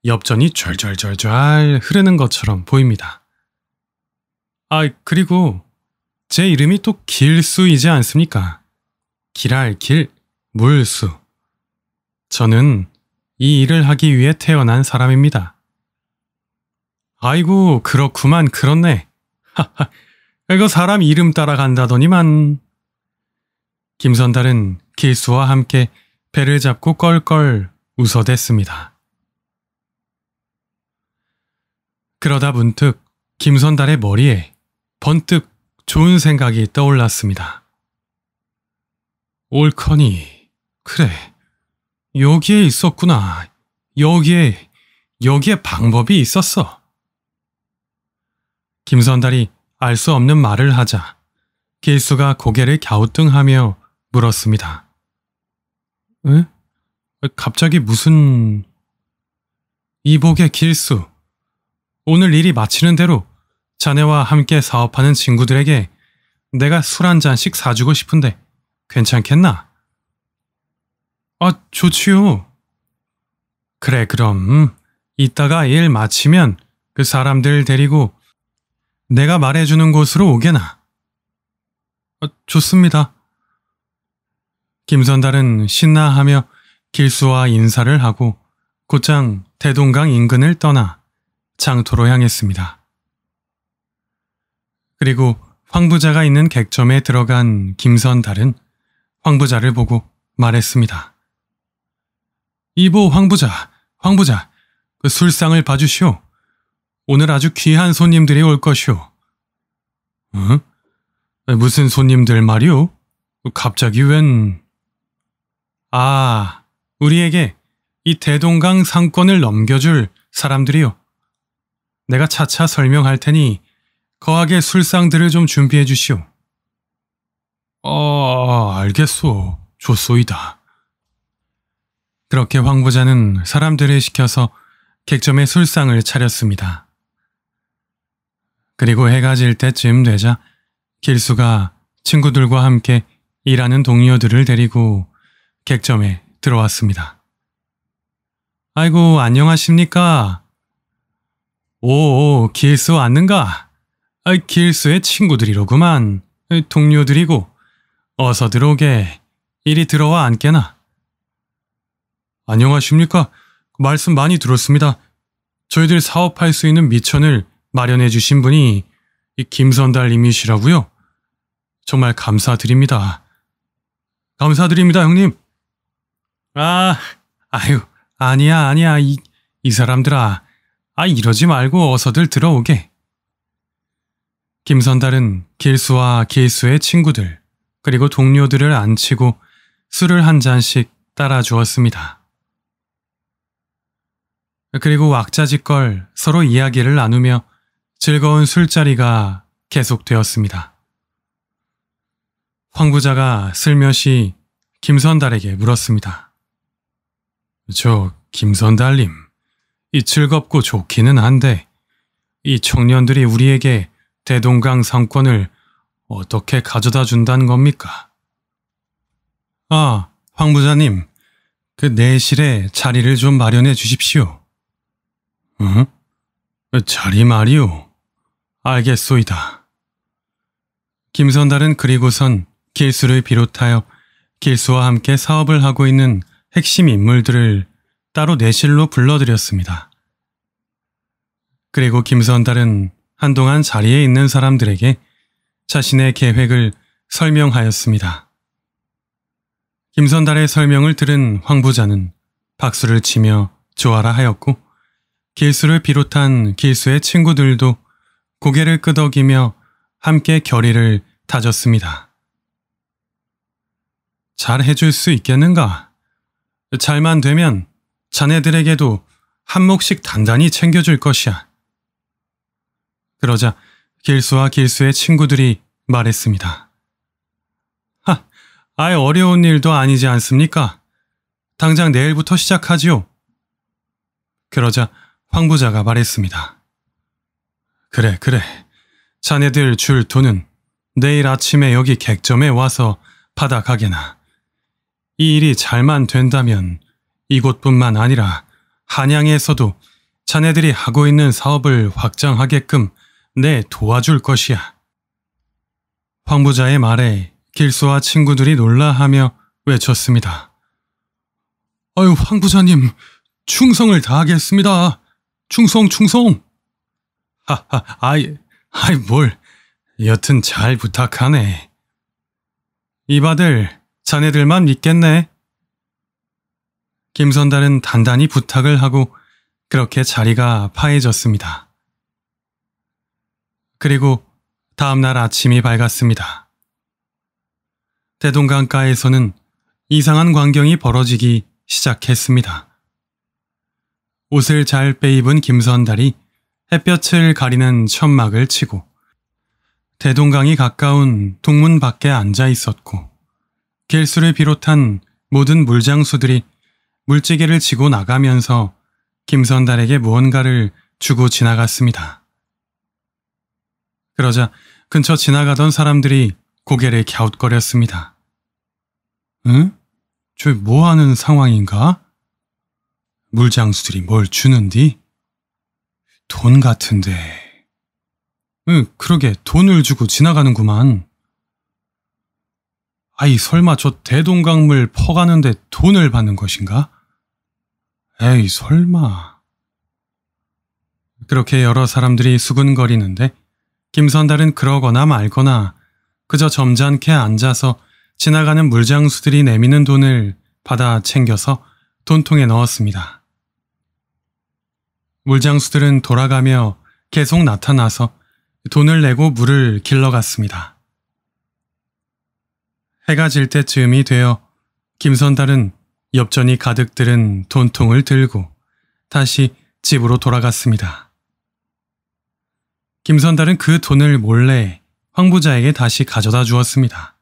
엽전이 졸졸졸졸 흐르는 것처럼 보입니다. 아, 그리고 제 이름이 또 길수이지 않습니까? 길알 길, 물수. 저는 이 일을 하기 위해 태어난 사람입니다. 아이고, 그렇구만, 그렇네. [laughs] 하하, 이거 사람 이름 따라간다더니만. 김선달은 기수와 함께 배를 잡고 껄껄 웃어댔습니다. 그러다 문득 김선달의 머리에 번뜩 좋은 생각이 떠올랐습니다. 옳커니 그래, 여기에 있었구나. 여기에, 여기에 방법이 있었어. 김선달이 알 수 없는 말을 하자 길수가 고개를 갸우뚱하며 물었습니다. 응? 갑자기 무슨... 이복의 길수. 오늘 일이 마치는 대로 자네와 함께 사업하는 친구들에게 내가 술 한 잔씩 사주고 싶은데 괜찮겠나? 아, 좋지요. 그래, 그럼. 이따가 일 마치면 그 사람들 데리고 내가 말해주는 곳으로 오게나. 아, 좋습니다. 김선달은 신나하며 길수와 인사를 하고 곧장 대동강 인근을 떠나 장토로 향했습니다. 그리고 황부자가 있는 객점에 들어간 김선달은 황부자를 보고 말했습니다. 이보 황부자, 황부자, 그 술상을 봐주시오. 오늘 아주 귀한 손님들이 올 것이오. 응? 무슨 손님들 말이오? 갑자기 웬... 아, 우리에게 이 대동강 상권을 넘겨줄 사람들이요. 내가 차차 설명할 테니 거하게 술상들을 좀 준비해 주시오. 어, 알겠소. 좋소이다. 그렇게 황부자는 사람들을 시켜서 객점에 술상을 차렸습니다. 그리고 해가 질 때쯤 되자 길수가 친구들과 함께 일하는 동료들을 데리고 객점에 들어왔습니다. 아이고, 안녕하십니까? 오, 길수 왔는가? 아, 길수의 친구들이로구만. 동료들이고. 어서 들어오게. 이리 들어와 앉게나. 안녕하십니까? 말씀 많이 들었습니다. 저희들 사업할 수 있는 미천을 마련해 주신 분이 김선달님이시라고요. 정말 감사드립니다. 감사드립니다, 형님. 아, 아유, 아니야, 아니야, 이, 이 사람들아. 아, 이러지 말고 어서들 들어오게. 김선달은 길수와 길수의 친구들, 그리고 동료들을 앉히고 술을 한 잔씩 따라 주었습니다. 그리고 왁자지껄 서로 이야기를 나누며 즐거운 술자리가 계속되었습니다. 황부자가 슬며시 김선달에게 물었습니다. 저 김선달님, 이 즐겁고 좋기는 한데 이 청년들이 우리에게 대동강 상권을 어떻게 가져다 준다는 겁니까? 아, 황 부자님, 그 내실에 자리를 좀 마련해 주십시오. 응? 자리 말이오. 알겠소이다. 김선달은 그리고선 길수를 비롯하여 길수와 함께 사업을 하고 있는 핵심 인물들을 따로 내실로 네 불러들였습니다. 그리고 김선달은 한동안 자리에 있는 사람들에게 자신의 계획을 설명하였습니다. 김선달의 설명을 들은 황 부자는 박수를 치며 좋아라 하였고 길수를 비롯한 길수의 친구들도 고개를 끄덕이며 함께 결의를 다졌습니다. 잘 해줄 수 있겠는가? 잘만 되면 자네들에게도 한 몫씩 단단히 챙겨줄 것이야. 그러자 길수와 길수의 친구들이 말했습니다. 하, 아예 어려운 일도 아니지 않습니까? 당장 내일부터 시작하지요. 그러자 황 부자가 말했습니다. 그래, 그래. 자네들 줄 돈은 내일 아침에 여기 객점에 와서 받아가게나. 이 일이 잘만 된다면 이곳뿐만 아니라 한양에서도 자네들이 하고 있는 사업을 확장하게끔 내 도와줄 것이야. 황 부자의 말에 길수와 친구들이 놀라하며 외쳤습니다. 아유 황 부자님 충성을 다하겠습니다. 충성 충성. 하하 아이 아이 뭘 여튼 잘 부탁하네. 이바들 자네들만 믿겠네. 김선달은 단단히 부탁을 하고 그렇게 자리가 파해졌습니다. 그리고 다음날 아침이 밝았습니다. 대동강가에서는 이상한 광경이 벌어지기 시작했습니다. 옷을 잘 빼입은 김선달이 햇볕을 가리는 천막을 치고 대동강이 가까운 동문 밖에 앉아 있었고 길수를 비롯한 모든 물장수들이 물찌개를 지고 나가면서 김선달에게 무언가를 주고 지나갔습니다. 그러자 근처 지나가던 사람들이 고개를 갸웃거렸습니다. 응? 저 뭐 하는 상황인가? 물장수들이 뭘 주는디? 돈 같은데. 응, 그러게 돈을 주고 지나가는구만. 아이 설마 저 대동강물 퍼가는데 돈을 받는 것인가? 에이 설마. 그렇게 여러 사람들이 수근거리는데 김선달은 그러거나 말거나 그저 점잖게 앉아서 지나가는 물장수들이 내미는 돈을 받아 챙겨서 돈통에 넣었습니다. 물장수들은 돌아가며 계속 나타나서 돈을 내고 물을 길러갔습니다. 해가 질 때쯤이 되어 김선달은 엽전이 가득 들은 돈통을 들고 다시 집으로 돌아갔습니다. 김선달은 그 돈을 몰래 황부자에게 다시 가져다 주었습니다.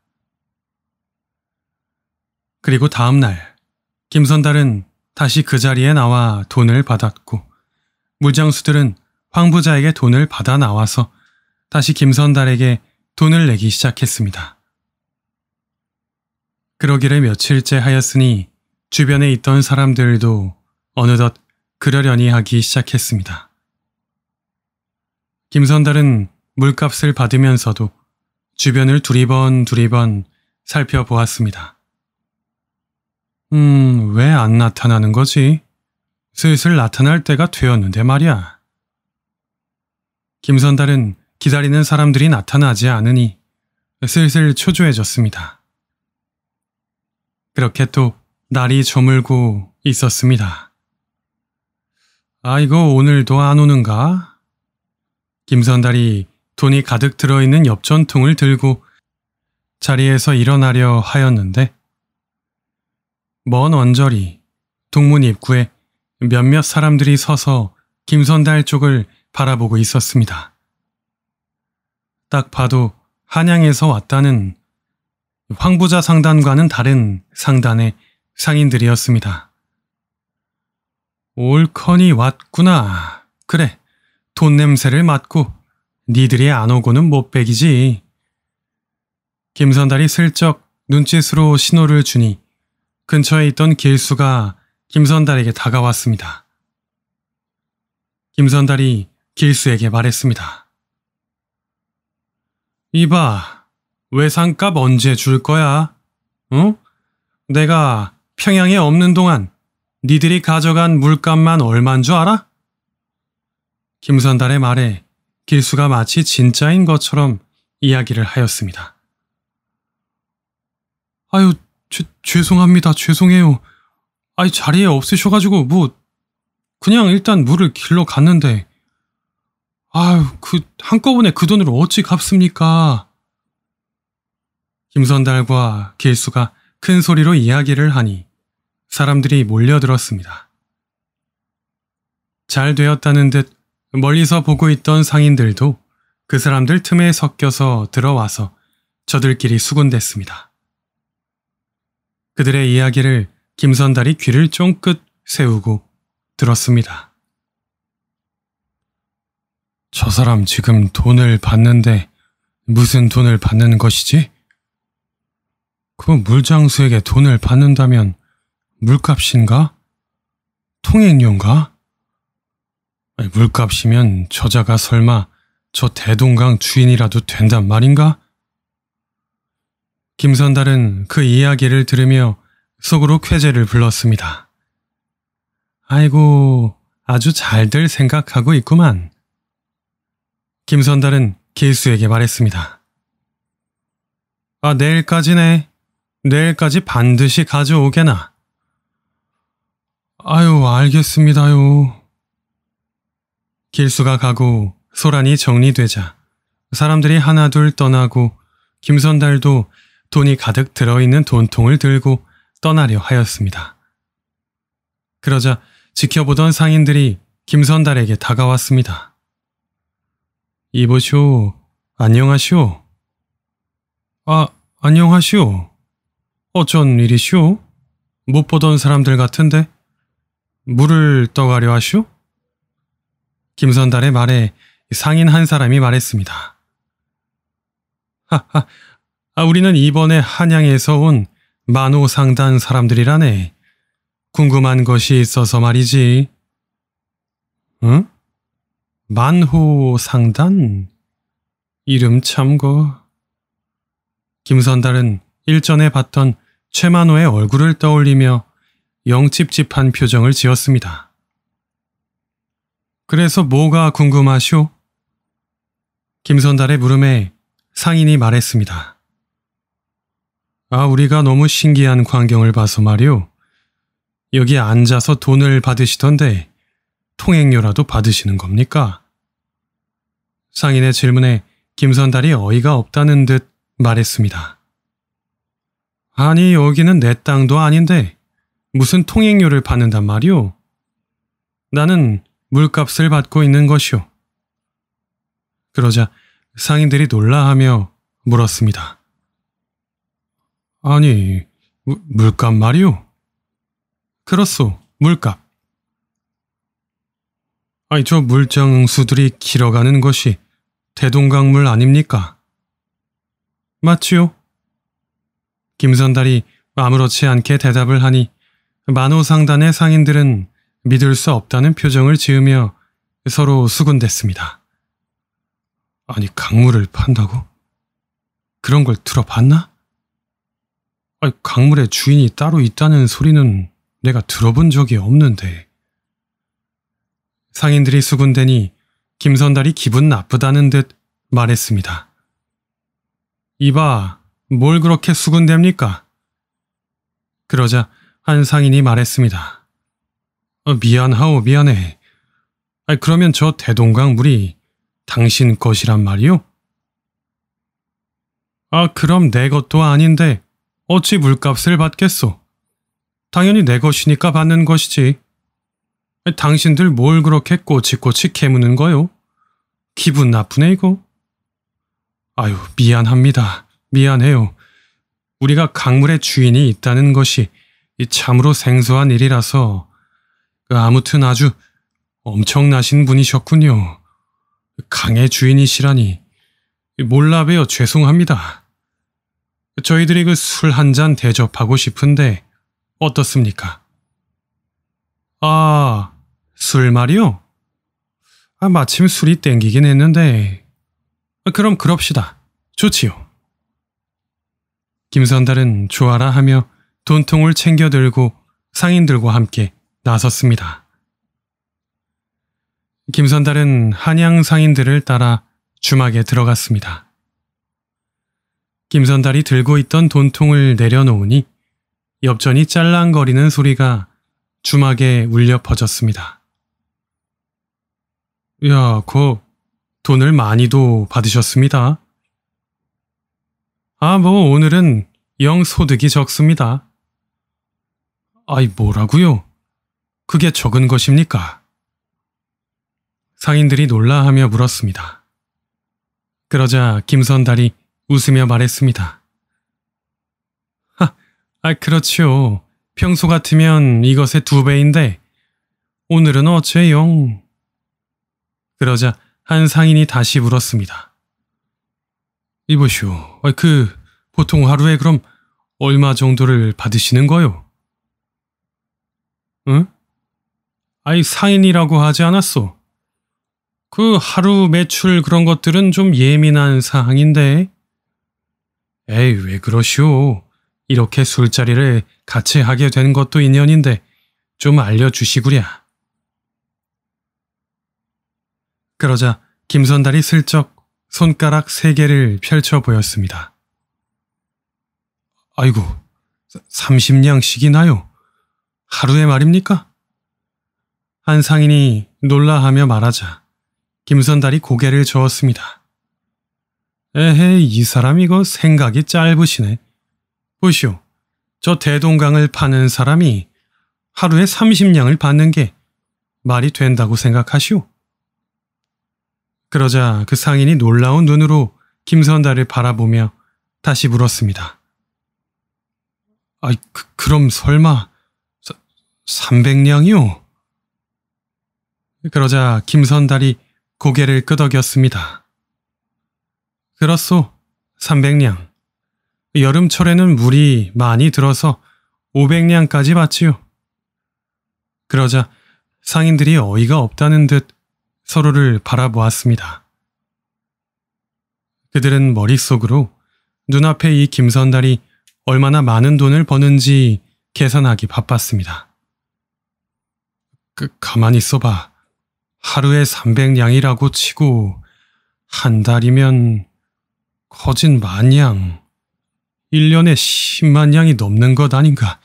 그리고 다음 날 김선달은 다시 그 자리에 나와 돈을 받았고 무장수들은 황부자에게 돈을 받아 나와서 다시 김선달에게 돈을 내기 시작했습니다. 그러기를 며칠째 하였으니 주변에 있던 사람들도 어느덧 그러려니 하기 시작했습니다. 김선달은 물값을 받으면서도 주변을 두리번 두리번 살펴보았습니다. 음, 왜 안 나타나는 거지? 슬슬 나타날 때가 되었는데 말이야. 김선달은 기다리는 사람들이 나타나지 않으니 슬슬 초조해졌습니다. 그렇게 또 날이 저물고 있었습니다. 아이고 오늘도 안 오는가? 김선달이 돈이 가득 들어있는 엽전통을 들고 자리에서 일어나려 하였는데 먼 언저리 동문 입구에 몇몇 사람들이 서서 김선달 쪽을 바라보고 있었습니다. 딱 봐도 한양에서 왔다는 황부자 상단과는 다른 상단의 상인들이었습니다. 올컨이 왔구나. 그래, 돈 냄새를 맡고 니들이 안 오고는 못 빼기지. 김선달이 슬쩍 눈짓으로 신호를 주니 근처에 있던 길수가 김선달에게 다가왔습니다. 김선달이 길수에게 말했습니다. 이봐, 외상값 언제 줄 거야? 응? 내가 평양에 없는 동안 니들이 가져간 물값만 얼만 줄 알아? 김선달의 말에 길수가 마치 진짜인 것처럼 이야기를 하였습니다. 아유, 죄, 죄송합니다. 죄송해요. 아이, 자리에 없으셔가지고, 뭐, 그냥 일단 물을 길러 갔는데, 아유, 그, 한꺼번에 그 돈으로 어찌 갚습니까? 김선달과 길수가 큰 소리로 이야기를 하니 사람들이 몰려들었습니다. 잘 되었다는 듯 멀리서 보고 있던 상인들도 그 사람들 틈에 섞여서 들어와서 저들끼리 수군댔습니다. 그들의 이야기를 김선달이 귀를 쫑긋 세우고 들었습니다. 저 사람 지금 돈을 받는데 무슨 돈을 받는 것이지? 그 물장수에게 돈을 받는다면 물값인가? 통행료인가? 물값이면 저자가 설마 저 대동강 주인이라도 된단 말인가? 김선달은 그 이야기를 들으며 속으로 쾌재를 불렀습니다. 아이고, 아주 잘들 생각하고 있구만. 김선달은 길수에게 말했습니다. 아, 내일까지네. 내일까지 반드시 가져오게나. 아유, 알겠습니다요. 길수가 가고 소란이 정리되자 사람들이 하나둘 떠나고 김선달도 돈이 가득 들어있는 돈통을 들고 떠나려 하였습니다. 그러자 지켜보던 상인들이 김선달에게 다가왔습니다. 이보쇼, 안녕하시오. 아, 안녕하시오. 어쩐 일이시오? 못 보던 사람들 같은데 물을 떠가려 하시오? 김선달의 말에 상인 한 사람이 말했습니다. 하하, 아, 우리는 이번에 한양에서 온 만호상단 사람들이라네. 궁금한 것이 있어서 말이지. 응? 만호상단? 이름 참고. 김선달은 일전에 봤던 최만호의 얼굴을 떠올리며 영찝찝한 표정을 지었습니다. 그래서 뭐가 궁금하쇼? 김선달의 물음에 상인이 말했습니다. 아, 우리가 너무 신기한 광경을 봐서 말이오. 여기 앉아서 돈을 받으시던데 통행료라도 받으시는 겁니까? 상인의 질문에 김선달이 어이가 없다는 듯 말했습니다. 아니 여기는 내 땅도 아닌데 무슨 통행료를 받는단 말이오? 나는 물값을 받고 있는 것이오. 그러자 상인들이 놀라하며 물었습니다. 아니, 물값 말이오? 그렇소, 물값. 아니, 저 물장수들이 길어가는 것이 대동강물 아닙니까? 맞지요? 김선달이 아무렇지 않게 대답을 하니 만호상단의 상인들은 믿을 수 없다는 표정을 지으며 서로 수군댔습니다. 아니 강물을 판다고? 그런 걸 들어봤나? 아니 강물의 주인이 따로 있다는 소리는 내가 들어본 적이 없는데. 상인들이 수군대니 김선달이 기분 나쁘다는 듯 말했습니다. 이봐, 뭘 그렇게 수군댑니까? 그러자 한 상인이 말했습니다. 어, 미안하오 미안해. 아, 그러면 저 대동강 물이 당신 것이란 말이오아 그럼 내 것도 아닌데 어찌 물값을 받겠소? 당연히 내 것이니까 받는 것이지. 당신들 뭘 그렇게 꼬치꼬치 캐무는 거요? 기분 나쁘네 이거. 아유 미안합니다. 미안해요. 우리가 강물의 주인이 있다는 것이 이 참으로 생소한 일이라서 그 아무튼 아주 엄청나신 분이셨군요. 강의 주인이시라니 몰라 뵈어 죄송합니다. 저희들이 그 술 한 잔 대접하고 싶은데 어떻습니까? 아, 술 말이요? 아, 마침 술이 땡기긴 했는데 그럼 그럽시다. 좋지요. 김선달은 좋아라 하며 돈통을 챙겨 들고 상인들과 함께 나섰습니다. 김선달은 한양 상인들을 따라 주막에 들어갔습니다. 김선달이 들고 있던 돈통을 내려놓으니 엽전이 짤랑거리는 소리가 주막에 울려 퍼졌습니다. 야, 거 돈을 많이도 받으셨습니다. 아, 뭐 오늘은 영 소득이 적습니다. 아이, 뭐라고요? 그게 적은 것입니까? 상인들이 놀라하며 물었습니다. 그러자 김선달이 웃으며 말했습니다. 하, 아, 그렇지요. 평소 같으면 이것의 두 배인데 오늘은 어째용? 그러자 한 상인이 다시 물었습니다. 이보시오. 아, 그 보통 하루에 그럼 얼마 정도를 받으시는 거요? 응? 아이 상인이라고 하지 않았소. 그 하루 매출 그런 것들은 좀 예민한 사항인데. 에이 왜 그러시오. 이렇게 술자리를 같이 하게 된 것도 인연인데 좀 알려주시구랴. 그러자 김선달이 슬쩍 손가락 세 개를 펼쳐 보였습니다. 아이고, 30냥씩이나요? 하루에 말입니까? 한 상인이 놀라하며 말하자 김선달이 고개를 저었습니다. 에헤, 이 사람 이거 생각이 짧으시네. 보시오, 저 대동강을 파는 사람이 하루에 30냥을 받는 게 말이 된다고 생각하시오? 그러자 그 상인이 놀라운 눈으로 김선달을 바라보며 다시 물었습니다. 아, 그, 그럼 설마 300냥이요? 그러자 김선달이 고개를 끄덕였습니다. 그렇소, 300냥. 여름철에는 물이 많이 들어서 500냥까지 받지요. 그러자 상인들이 어이가 없다는 듯 서로를 바라보았습니다. 그들은 머릿속으로 눈앞에 이 김선달이 얼마나 많은 돈을 버는지 계산하기 바빴습니다. 그, 가만히 있어봐. 하루에 300냥이라고 치고 한 달이면 거진 만냥 1년에 10만 냥이 넘는 것 아닌가.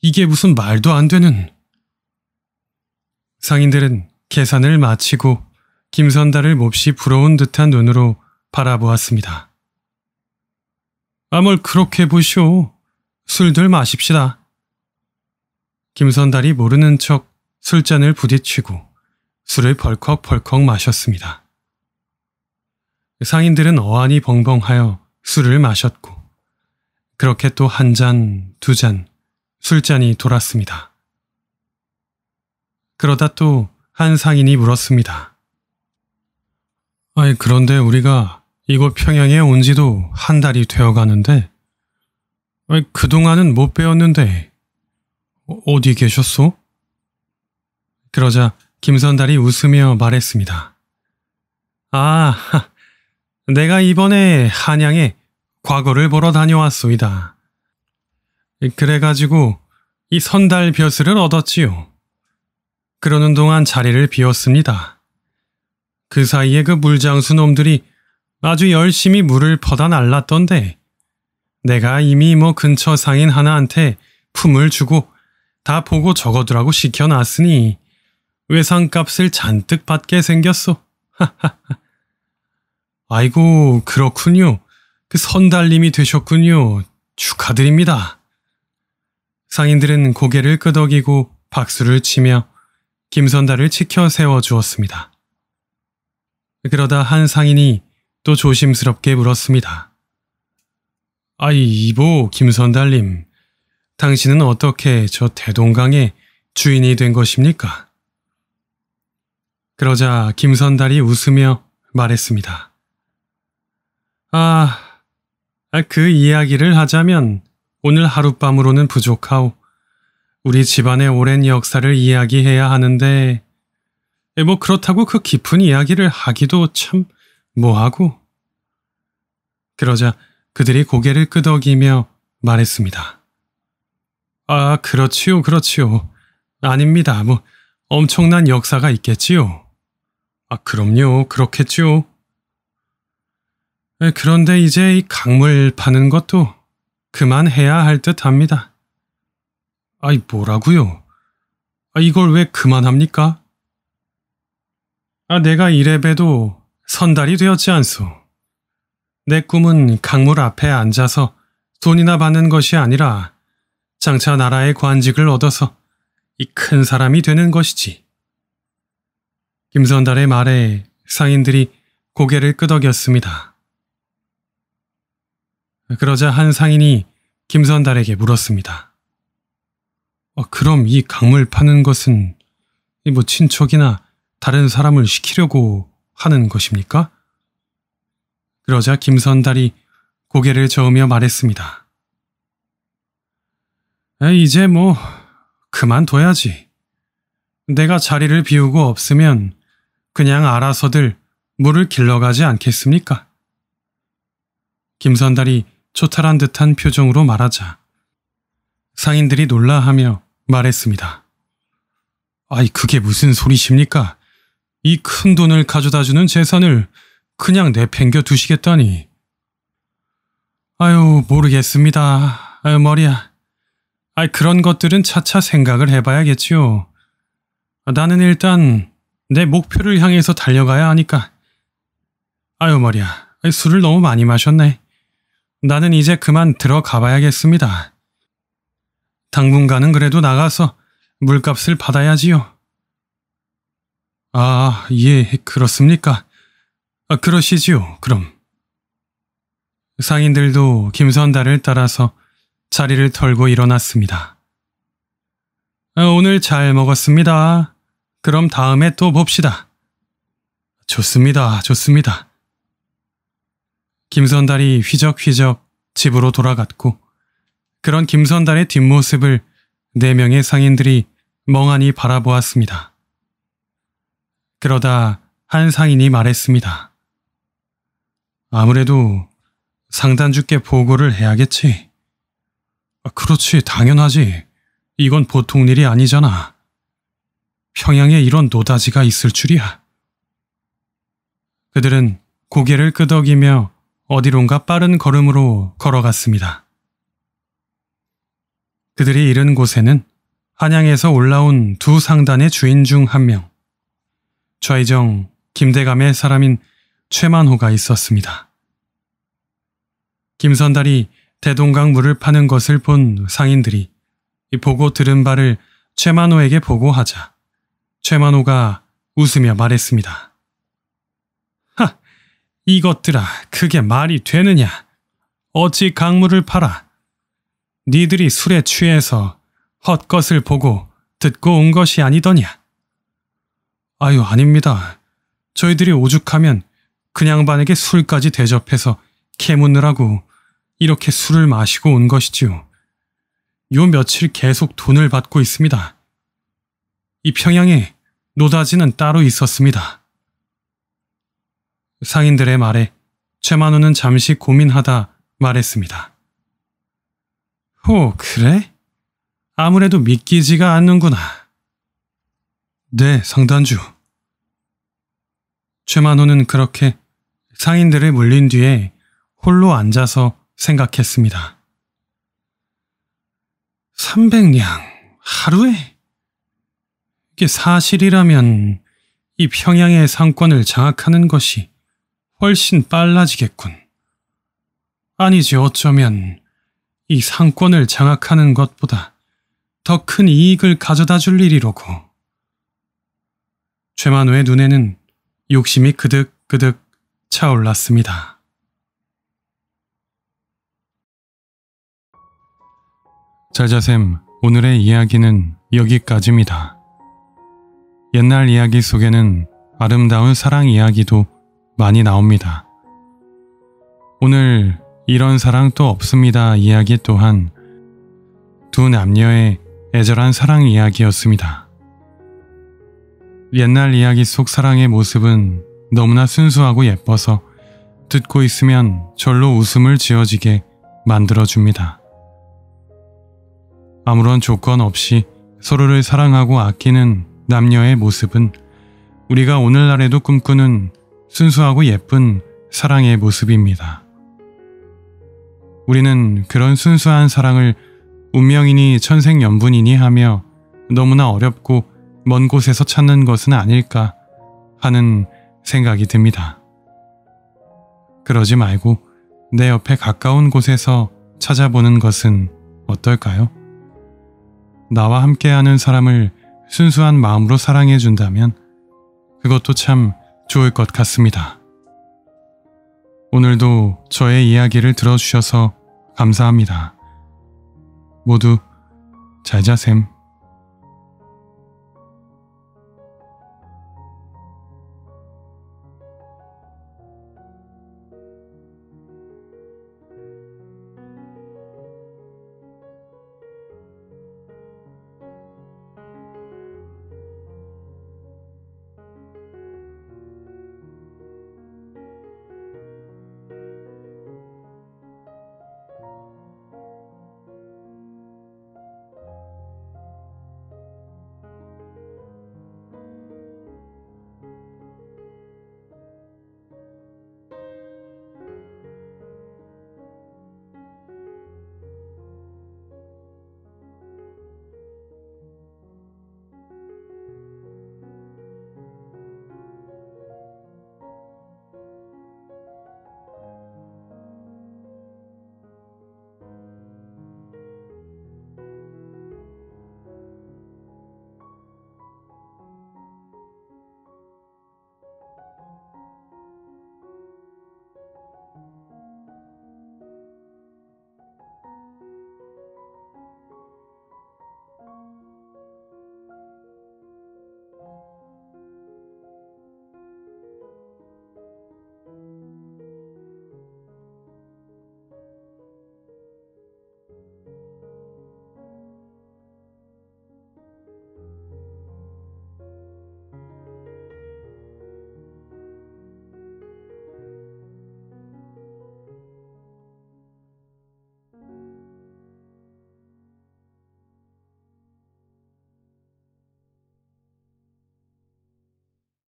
이게 무슨 말도 안 되는. 상인들은 계산을 마치고 김선달을 몹시 부러운 듯한 눈으로 바라보았습니다. 아뭘 그렇게 보시오. 술들 마십시다. 김선달이 모르는 척 술잔을 부딪히고 술을 벌컥벌컥 마셨습니다. 상인들은 어안이 벙벙하여 술을 마셨고 그렇게 또 한 잔, 두 잔, 술잔이 돌았습니다. 그러다 또한 상인이 물었습니다. 아이, 그런데 우리가 이곳 평양에 온 지도 한 달이 되어 가는데, 아이, 그동안은 못 배웠는데, 어, 어디 계셨소? 그러자 김선달이 웃으며 말했습니다. 아, [laughs] 내가 이번에 한양에 과거를 보러 다녀왔소이다. 그래가지고 이 선달 벼슬을 얻었지요. 그러는 동안 자리를 비웠습니다. 그 사이에 그 물장수 놈들이 아주 열심히 물을 퍼다 날랐던데 내가 이미 뭐 근처 상인 하나한테 품을 주고 다 보고 적어두라고 시켜놨으니 외상값을 잔뜩 받게 생겼소. 하하하. 아이고 그렇군요. 그 선달님이 되셨군요. 축하드립니다. 상인들은 고개를 끄덕이고 박수를 치며 김선달을 치켜 세워주었습니다. 그러다 한 상인이 또 조심스럽게 물었습니다. 아이 이보 김선달님, 당신은 어떻게 저 대동강의 주인이 된 것입니까? 그러자 김선달이 웃으며 말했습니다. 아, 아 그 이야기를 하자면 오늘 하룻밤으로는 부족하오. 우리 집안의 오랜 역사를 이야기해야 하는데 예, 뭐 그렇다고 그 깊은 이야기를 하기도 참 뭐하고 그러자 그들이 고개를 끄덕이며 말했습니다. 아 그렇지요 그렇지요 아닙니다 뭐 엄청난 역사가 있겠지요. 아 그럼요 그렇겠지요. 예, 그런데 이제 이 강물 파는 것도 그만해야 할 듯 합니다. 아이 뭐라고요? 아, 이걸 왜 그만합니까? 아 내가 이래봬도 선달이 되었지 않소. 내 꿈은 강물 앞에 앉아서 돈이나 받는 것이 아니라 장차 나라의 관직을 얻어서 이 큰 사람이 되는 것이지. 김선달의 말에 상인들이 고개를 끄덕였습니다. 그러자 한 상인이 김선달에게 물었습니다. 어, 그럼 이 강물 파는 것은 뭐 친척이나 다른 사람을 시키려고 하는 것입니까? 그러자 김선달이 고개를 저으며 말했습니다. 이제 뭐 그만둬야지. 내가 자리를 비우고 없으면 그냥 알아서들 물을 길러가지 않겠습니까? 김선달이 초탈한 듯한 표정으로 말하자 상인들이 놀라하며 말했습니다. 아이, 그게 무슨 소리십니까? 이 큰 돈을 가져다 주는 재산을 그냥 내팽겨 두시겠다니. 아유, 모르겠습니다. 아유, 머리야. 아이, 그런 것들은 차차 생각을 해봐야겠지요. 나는 일단 내 목표를 향해서 달려가야 하니까. 아유, 머리야. 술을 너무 많이 마셨네. 나는 이제 그만 들어가 봐야겠습니다. 당분간은 그래도 나가서 물값을 받아야지요. 아, 예, 그렇습니까? 아, 그러시지요, 그럼. 상인들도 김선달을 따라서 자리를 털고 일어났습니다. 아, 오늘 잘 먹었습니다. 그럼 다음에 또 봅시다. 좋습니다, 좋습니다. 김선달이 휘적휘적 집으로 돌아갔고 그런 김선달의 뒷모습을 네 명의 상인들이 멍하니 바라보았습니다. 그러다 한 상인이 말했습니다. 아무래도 상단주께 보고를 해야겠지. 아, 그렇지, 당연하지. 이건 보통 일이 아니잖아. 평양에 이런 노다지가 있을 줄이야. 그들은 고개를 끄덕이며 어디론가 빠른 걸음으로 걸어갔습니다. 그들이 이른 곳에는 한양에서 올라온 두 상단의 주인 중 한 명, 좌이정 김대감의 사람인 최만호가 있었습니다. 김선달이 대동강 물을 파는 것을 본 상인들이 보고 들은 바를 최만호에게 보고하자 최만호가 웃으며 말했습니다. 하! 이것들아 그게 말이 되느냐? 어찌 강물을 팔아 니들이 술에 취해서 헛것을 보고 듣고 온 것이 아니더냐? 아유 아닙니다. 저희들이 오죽하면 그냥 반에게 술까지 대접해서 캐묻느라고 이렇게 술을 마시고 온 것이지요. 요 며칠 계속 돈을 받고 있습니다. 이 평양에 노다지는 따로 있었습니다. 상인들의 말에 최만우는 잠시 고민하다 말했습니다. 오, 그래? 아무래도 믿기지가 않는구나. 네, 상단주. 최만호는 그렇게 상인들을 물린 뒤에 홀로 앉아서 생각했습니다. 300냥 하루에? 이게 사실이라면 이 평양의 상권을 장악하는 것이 훨씬 빨라지겠군. 아니지 어쩌면 이 상권을 장악하는 것보다 더 큰 이익을 가져다 줄 일이로고. 최만우의 눈에는 욕심이 그득그득 차올랐습니다. 자자샘, 오늘의 이야기는 여기까지입니다. 옛날 이야기 속에는 아름다운 사랑 이야기도 많이 나옵니다. 오늘 이런 사랑 또 없습니다 이야기 또한 두 남녀의 애절한 사랑 이야기였습니다. 옛날 이야기 속 사랑의 모습은 너무나 순수하고 예뻐서 듣고 있으면 절로 웃음을 지어지게 만들어줍니다. 아무런 조건 없이 서로를 사랑하고 아끼는 남녀의 모습은 우리가 오늘날에도 꿈꾸는 순수하고 예쁜 사랑의 모습입니다. 우리는 그런 순수한 사랑을 운명이니 천생연분이니 하며 너무나 어렵고 먼 곳에서 찾는 것은 아닐까 하는 생각이 듭니다. 그러지 말고 내 옆에 가까운 곳에서 찾아보는 것은 어떨까요? 나와 함께하는 사람을 순수한 마음으로 사랑해준다면 그것도 참 좋을 것 같습니다. 오늘도 저의 이야기를 들어주셔서 감사합니다. 모두 잘 자셈.